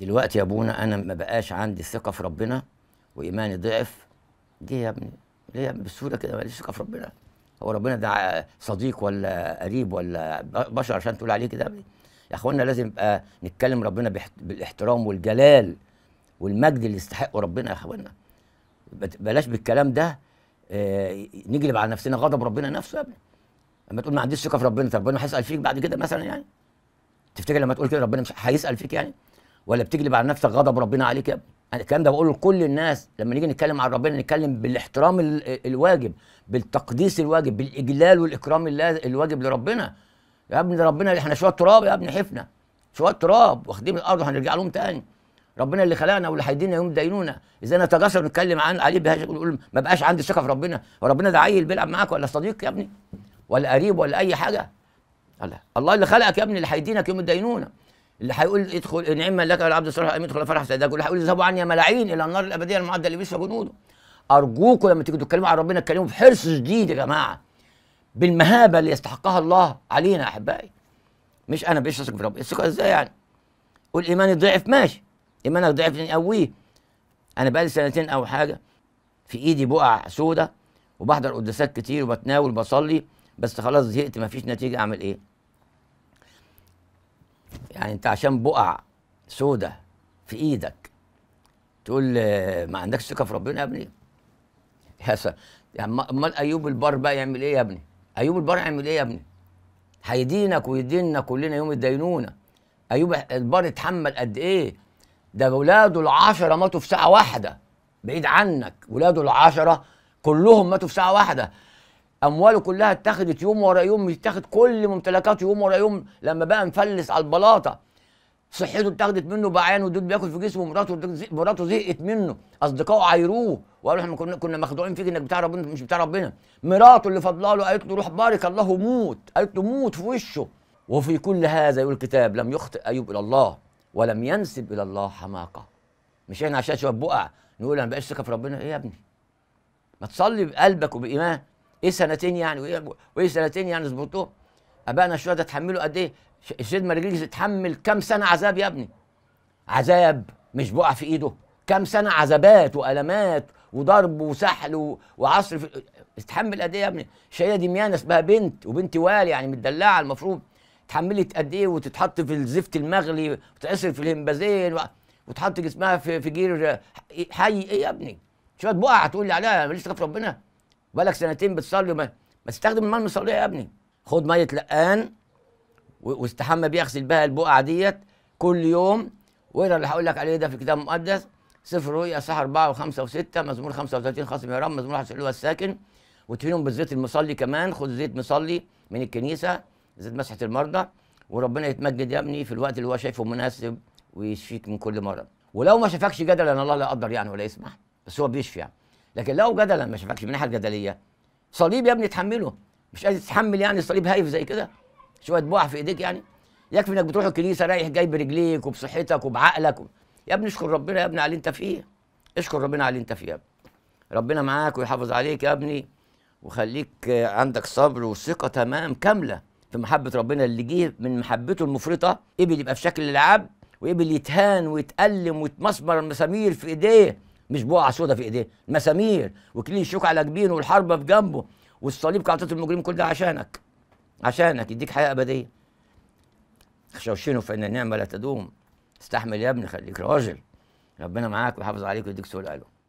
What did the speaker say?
دلوقتي يا ابونا انا ما بقاش عندي ثقه في ربنا وايماني ضعف ليه يا ابني ليه يا ابني كده ماليش ثقه في ربنا هو ربنا ده صديق ولا قريب ولا بشر عشان تقول عليه كده يا ابني يا اخوانا لازم يبقى نتكلم ربنا بالاحترام والجلال والمجد اللي يستحقه ربنا يا اخوانا بلاش بالكلام ده آه نجلب على نفسنا غضب ربنا نفسه يا ابني لما تقول ما عنديش ثقه في ربنا طب ربنا هيسال فيك بعد كده مثلا يعني تفتكر لما تقول كده ربنا مش هيسال فيك يعني ولا بتجلب على نفسك غضب ربنا عليك يا ابني انا الكلام ده بقوله لكل الناس لما نيجي نتكلم عن ربنا نتكلم بالاحترام الواجب بالتقديس الواجب بالاجلال والاكرام الواجب لربنا يا ابني ده ربنا احنا شويه تراب يا ابني حفنا شويه تراب واخدين الارض وهنرجع لهم تاني ربنا اللي خلقنا واللي هيدينا يوم دينونا اذا تجسر ونتكلم عن عليه بهذا نقول ما بقاش عندي ثقه في ربنا وربنا ده عيل بيلعب معاك ولا صديق يا ابني ولا قريب ولا اي حاجه الله الله اللي خلقك يا ابني اللي هيدينك يوم الدينونه اللي هيقول ادخل نعم لك العبد الصالح ان يدخل فرح سعداك واللي هيقول اذهبوا عني ملاعين الى النار الابديه المعده بيشرب جنوده ارجوكم لما تيجوا تتكلموا عن ربنا اتكلموا بحرص شديد يا جماعه بالمهابه اللي يستحقها الله علينا يا احبائي مش انا مش اثق في ربنا الثقه ازاي يعني قول ايماني ضعف ماشي ايمانك ضعف نقويه يعني انا بقالي سنتين او حاجه في ايدي بقع سودة وبحضر قداسات كتير وبتناول وبصلي بس خلاص زهقت مفيش نتيجه اعمل ايه يعني انت عشان بقع سودة في ايدك تقول ما عندكش ثقه في ربنا يا ابني يا سلام يعني امال ايوب البار بقى يعمل ايه يا ابني ايوب البار يعمل ايه يا ابني هيدينك ويديننا كلنا يوم الدينونه ايوب البار اتحمل قد ايه ده ولاده العشره ماتوا في ساعه واحده بعيد عنك ولاده العشره كلهم ماتوا في ساعه واحده امواله كلها اتخذت يوم ورا يوم اتخذ كل ممتلكاته يوم ورا يوم لما بقى مفلس على البلاطه صحته اتخذت منه بعيان ودود بياكل في جسمه مراته مراته زهقت منه اصدقائه عايروه وقالوا احنا كنا كنا مخدوعين فيك انك بتاع ربنا مش بتاع ربنا مراته اللي فضلها له قالت له روح بارك الله موت قالت له موت في وشه وفي كل هذا يقول الكتاب لم يخطئ ايوب الى الله ولم ينسب الى الله حماقه مش احنا عشان شباب بقع نقول انا ما بقاش ثقه في ربنا ايه يا ابني ما تصلي بقلبك وبايمان ايه سنتين يعني وايه وايه سنتين يعني ابانا ابائنا ده اتحملوا قد ايه سيدنا رجليس اتحمل كام سنه عذاب يا ابني عذاب مش بقع في ايده كام سنه عذابات والمات وضرب وسحل وعصر في... اتحمل قد ايه يا ابني شايله دميانه اسمها بنت وبنت والي يعني متدلعه المفروض اتحملت قد ايه وتتحط في الزفت المغلي وتتعصر في الهمبازين و... وتحط جسمها في في جير حي ايه يا ابني شويه بقع تقول لي عليها ماليش ربنا بقالك سنتين بتصلي وما ما تستخدم المال المصليه يا ابني خد ميه لقان واستحمى بيها اغسل بها البقعه ديت كل يوم واقرا اللي هقول لك عليه ده في الكتاب المقدس سفر رؤيا صح 4 و5 و6 مزمور 35 خصم يا رب مزمور 10 اللي هو الساكن وتهينهم بالزيت المصلي كمان خد زيت مصلي من الكنيسه زيت مسحه المرضى وربنا يتمجد يا ابني في الوقت اللي هو شايفه مناسب ويشفيك من كل مرض ولو ما شافكش جدلا الله لا يقدر يعني ولا يسمح بس هو بيشفي يعني لكن لو جدلا ما شافكش من الناحيه الجدليه صليب يا ابني تحمله مش قادر تتحمل يعني صليب هايف زي كده شويه بقع في ايديك يعني يكفي انك بتروح الكنيسه رايح جاي برجليك وبصحتك وبعقلك و... يا ابني اشكر ربنا يا ابني على اللي انت فيه اشكر ربنا على اللي انت فيه يا ابني ربنا معاك ويحافظ عليك يا ابني وخليك عندك صبر وثقه تمام كامله في محبه ربنا اللي جه من محبته المفرطه قبل يبقى في شكل العبد وقبل يتهان ويتألم ويتمسمر المسامير في ايديه مش بقع سودا في ايديه مسامير وكلين الشوك على جبينه والحربه في جنبه والصليب كعطيه المجرم كل ده عشانك عشانك يديك حياه ابديه خشوشينه فان النعمه لا تدوم استحمل يا ابني خليك راجل ربنا معاك ويحافظ عليك ويديك سوء القلب